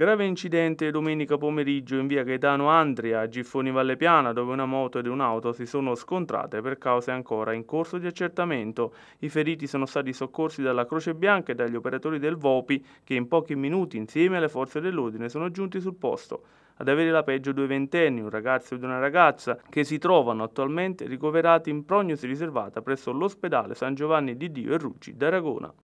Grave incidente domenica pomeriggio in via Gaetano Andria, a Giffoni Piana, dove una moto ed un'auto si sono scontrate per cause ancora in corso di accertamento. I feriti sono stati soccorsi dalla Croce Bianca e dagli operatori del VOPI, che in pochi minuti, insieme alle forze dell'ordine, sono giunti sul posto ad avere la peggio due ventenni, un ragazzo ed una ragazza, che si trovano attualmente ricoverati in prognosi riservata presso l'ospedale San Giovanni di Dio e Ruggi d'Aragona.